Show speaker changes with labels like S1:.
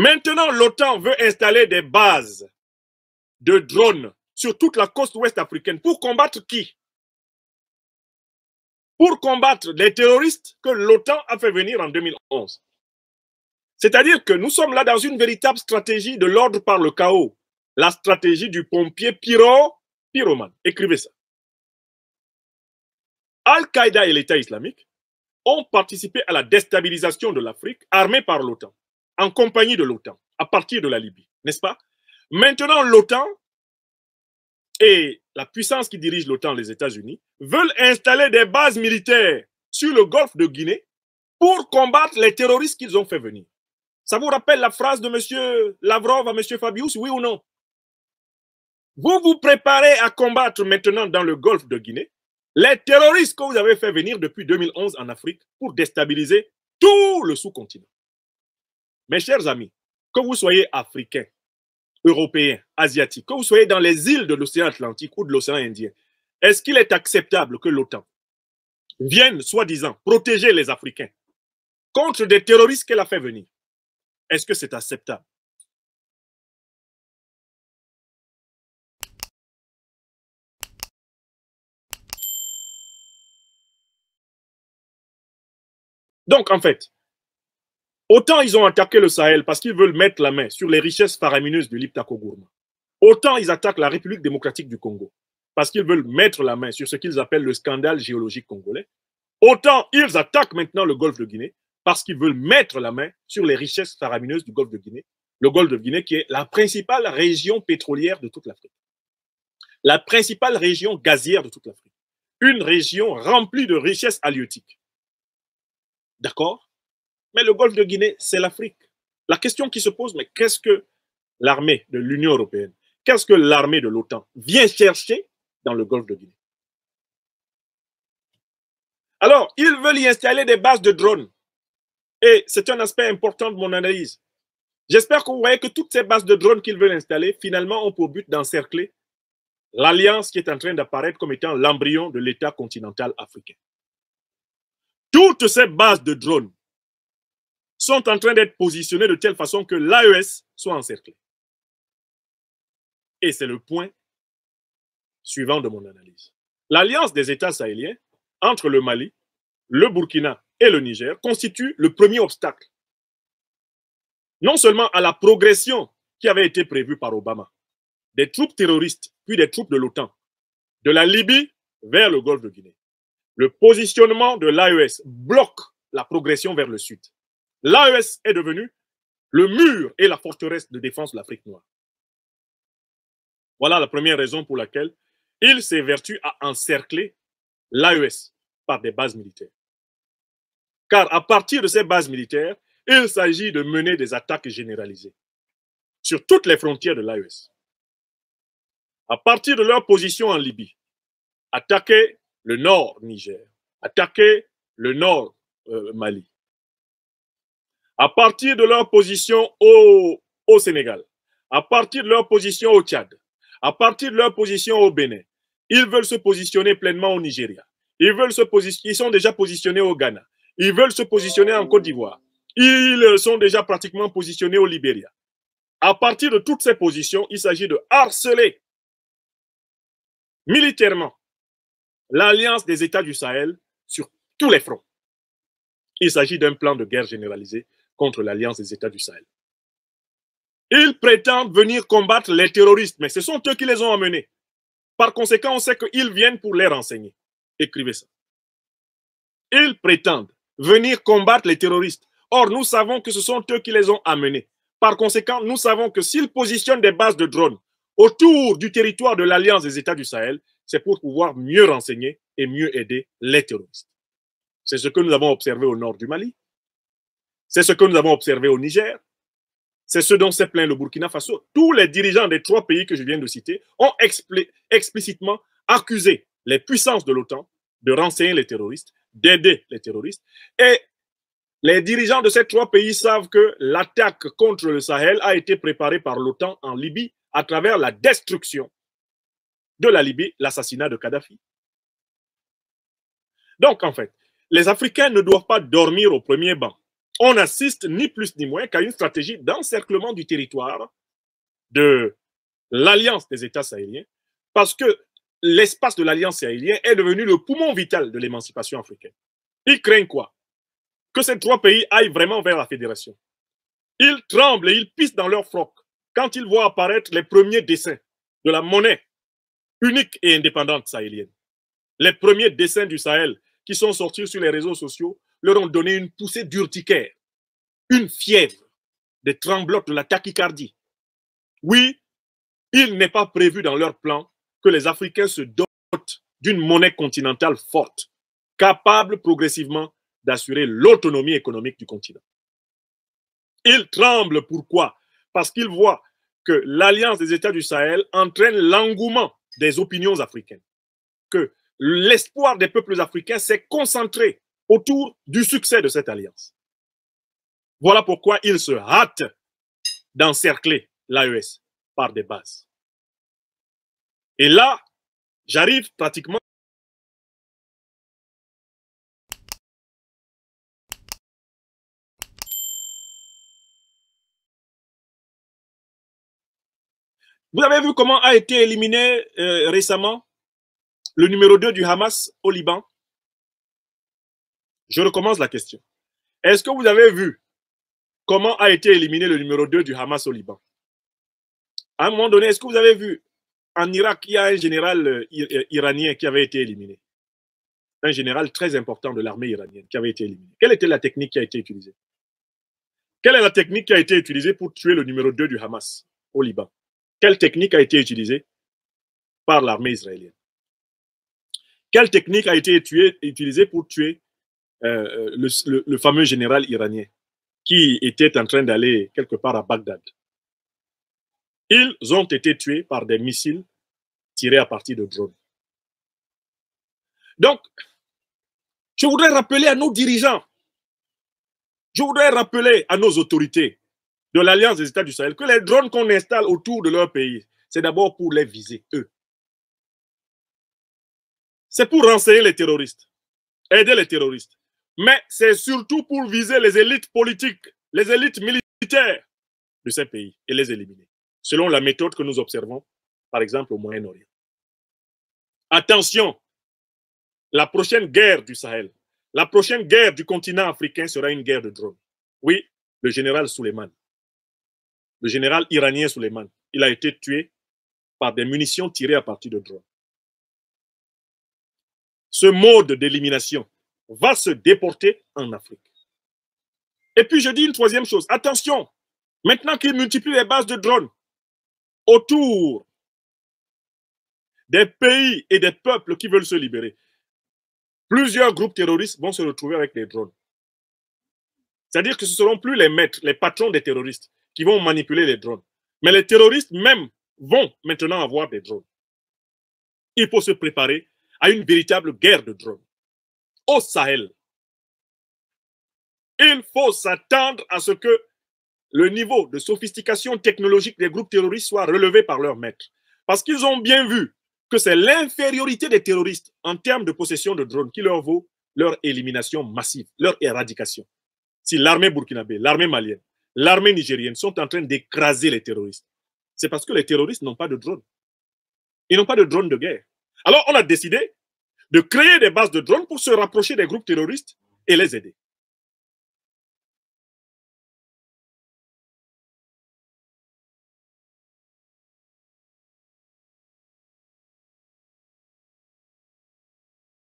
S1: Maintenant, l'OTAN veut installer des bases de drones sur toute la côte ouest africaine. Pour combattre qui Pour combattre les terroristes que l'OTAN a fait venir en 2011. C'est-à-dire que nous sommes là dans une véritable stratégie de l'ordre par le chaos. La stratégie du pompier pyro, pyromane. Écrivez ça. Al-Qaïda et l'État islamique ont participé à la déstabilisation de l'Afrique armée par l'OTAN en compagnie de l'OTAN, à partir de la Libye, n'est-ce pas Maintenant, l'OTAN et la puissance qui dirige l'OTAN, les États-Unis, veulent installer des bases militaires sur le golfe de Guinée pour combattre les terroristes qu'ils ont fait venir. Ça vous rappelle la phrase de M. Lavrov à M. Fabius, oui ou non Vous vous préparez à combattre maintenant dans le golfe de Guinée les terroristes que vous avez fait venir depuis 2011 en Afrique pour déstabiliser tout le sous-continent. Mes chers amis, que vous soyez Africains, Européens, Asiatiques, que vous soyez dans les îles de l'océan Atlantique ou de l'océan Indien, est-ce qu'il est acceptable que l'OTAN vienne, soi-disant, protéger les Africains contre des terroristes qu'elle a fait venir Est-ce que c'est acceptable Donc, en fait, Autant ils ont attaqué le Sahel parce qu'ils veulent mettre la main sur les richesses faramineuses de Gourma. Autant ils attaquent la République démocratique du Congo parce qu'ils veulent mettre la main sur ce qu'ils appellent le scandale géologique congolais. Autant ils attaquent maintenant le golfe de Guinée parce qu'ils veulent mettre la main sur les richesses faramineuses du golfe de Guinée. Le golfe de Guinée qui est la principale région pétrolière de toute l'Afrique. La principale région gazière de toute l'Afrique. Une région remplie de richesses halieutiques. D'accord mais le golfe de Guinée, c'est l'Afrique. La question qui se pose, mais qu'est-ce que l'armée de l'Union européenne, qu'est-ce que l'armée de l'OTAN vient chercher dans le golfe de Guinée Alors, ils veulent y installer des bases de drones. Et c'est un aspect important de mon analyse. J'espère que vous voyez que toutes ces bases de drones qu'ils veulent installer, finalement, ont pour but d'encercler l'alliance qui est en train d'apparaître comme étant l'embryon de l'État continental africain. Toutes ces bases de drones sont en train d'être positionnés de telle façon que l'AES soit encerclée. Et c'est le point suivant de mon analyse. L'alliance des États sahéliens entre le Mali, le Burkina et le Niger constitue le premier obstacle, non seulement à la progression qui avait été prévue par Obama, des troupes terroristes puis des troupes de l'OTAN, de la Libye vers le golfe de Guinée. Le positionnement de l'AES bloque la progression vers le sud l'AES est devenu le mur et la forteresse de défense de l'Afrique noire. Voilà la première raison pour laquelle il s'est vertu à encercler l'AES par des bases militaires. Car à partir de ces bases militaires, il s'agit de mener des attaques généralisées sur toutes les frontières de l'AES. À partir de leur position en Libye, attaquer le nord Niger, attaquer le nord euh, Mali, à partir de leur position au, Sénégal, à partir de leur position au Tchad, à partir de leur position au Bénin, ils veulent se positionner pleinement au Nigeria. Ils veulent se ils sont déjà positionnés au Ghana. Ils veulent se positionner en Côte d'Ivoire. Ils sont déjà pratiquement positionnés au Libéria. À partir de toutes ces positions, il s'agit de harceler militairement l'alliance des États du Sahel sur tous les fronts. Il s'agit d'un plan de guerre généralisé contre l'Alliance des États du Sahel. Ils prétendent venir combattre les terroristes, mais ce sont eux qui les ont amenés. Par conséquent, on sait qu'ils viennent pour les renseigner. Écrivez ça. Ils prétendent venir combattre les terroristes. Or, nous savons que ce sont eux qui les ont amenés. Par conséquent, nous savons que s'ils positionnent des bases de drones autour du territoire de l'Alliance des États du Sahel, c'est pour pouvoir mieux renseigner et mieux aider les terroristes. C'est ce que nous avons observé au nord du Mali, c'est ce que nous avons observé au Niger. C'est ce dont s'est plaint le Burkina Faso. Tous les dirigeants des trois pays que je viens de citer ont explicitement accusé les puissances de l'OTAN de renseigner les terroristes, d'aider les terroristes. Et les dirigeants de ces trois pays savent que l'attaque contre le Sahel a été préparée par l'OTAN en Libye à travers la destruction de la Libye, l'assassinat de Kadhafi. Donc, en fait, les Africains ne doivent pas dormir au premier banc on assiste ni plus ni moins qu'à une stratégie d'encerclement du territoire de l'Alliance des États sahéliens, parce que l'espace de l'Alliance sahélienne est devenu le poumon vital de l'émancipation africaine. Ils craignent quoi Que ces trois pays aillent vraiment vers la fédération. Ils tremblent et ils pissent dans leur froc quand ils voient apparaître les premiers dessins de la monnaie unique et indépendante sahélienne. Les premiers dessins du Sahel qui sont sortis sur les réseaux sociaux leur ont donné une poussée d'urticaire, une fièvre, des tremblotes, de la tachycardie. Oui, il n'est pas prévu dans leur plan que les Africains se dotent d'une monnaie continentale forte, capable progressivement d'assurer l'autonomie économique du continent. Ils tremblent pourquoi Parce qu'ils voient que l'alliance des États du Sahel entraîne l'engouement des opinions africaines, que l'espoir des peuples africains s'est concentré autour du succès de cette alliance. Voilà pourquoi ils se hâtent d'encercler l'AES par des bases. Et là, j'arrive pratiquement Vous avez vu comment a été éliminé euh, récemment le numéro 2 du Hamas au Liban je recommence la question. Est-ce que vous avez vu comment a été éliminé le numéro 2 du Hamas au Liban À un moment donné, est-ce que vous avez vu en Irak, il y a un général euh, iranien qui avait été éliminé Un général très important de l'armée iranienne qui avait été éliminé. Quelle était la technique qui a été utilisée Quelle est la technique qui a été utilisée pour tuer le numéro 2 du Hamas au Liban Quelle technique a été utilisée par l'armée israélienne Quelle technique a été utilisée pour tuer euh, euh, le, le, fameux général iranien qui était en train d'aller quelque part à Bagdad. Ils ont été tués par des missiles tirés à partir de drones. Donc, je voudrais rappeler à nos dirigeants, je voudrais rappeler à nos autorités de l'Alliance des États du Sahel que les drones qu'on installe autour de leur pays, c'est d'abord pour les viser, eux. C'est pour renseigner les terroristes, aider les terroristes mais c'est surtout pour viser les élites politiques, les élites militaires de ces pays et les éliminer, selon la méthode que nous observons, par exemple, au Moyen-Orient. Attention, la prochaine guerre du Sahel, la prochaine guerre du continent africain sera une guerre de drones. Oui, le général Souleyman, le général iranien Souleyman, il a été tué par des munitions tirées à partir de drones. Ce mode d'élimination va se déporter en Afrique. Et puis je dis une troisième chose, attention, maintenant qu'ils multiplient les bases de drones autour des pays et des peuples qui veulent se libérer, plusieurs groupes terroristes vont se retrouver avec des drones. C'est-à-dire que ce ne seront plus les maîtres, les patrons des terroristes qui vont manipuler les drones. Mais les terroristes même vont maintenant avoir des drones. Il faut se préparer à une véritable guerre de drones au Sahel. Il faut s'attendre à ce que le niveau de sophistication technologique des groupes terroristes soit relevé par leurs maîtres. Parce qu'ils ont bien vu que c'est l'infériorité des terroristes en termes de possession de drones qui leur vaut leur élimination massive, leur éradication. Si l'armée burkinabé, l'armée malienne, l'armée nigérienne sont en train d'écraser les terroristes, c'est parce que les terroristes n'ont pas de drones. Ils n'ont pas de drones de guerre. Alors on a décidé de créer des bases de drones pour se rapprocher des groupes terroristes et les aider.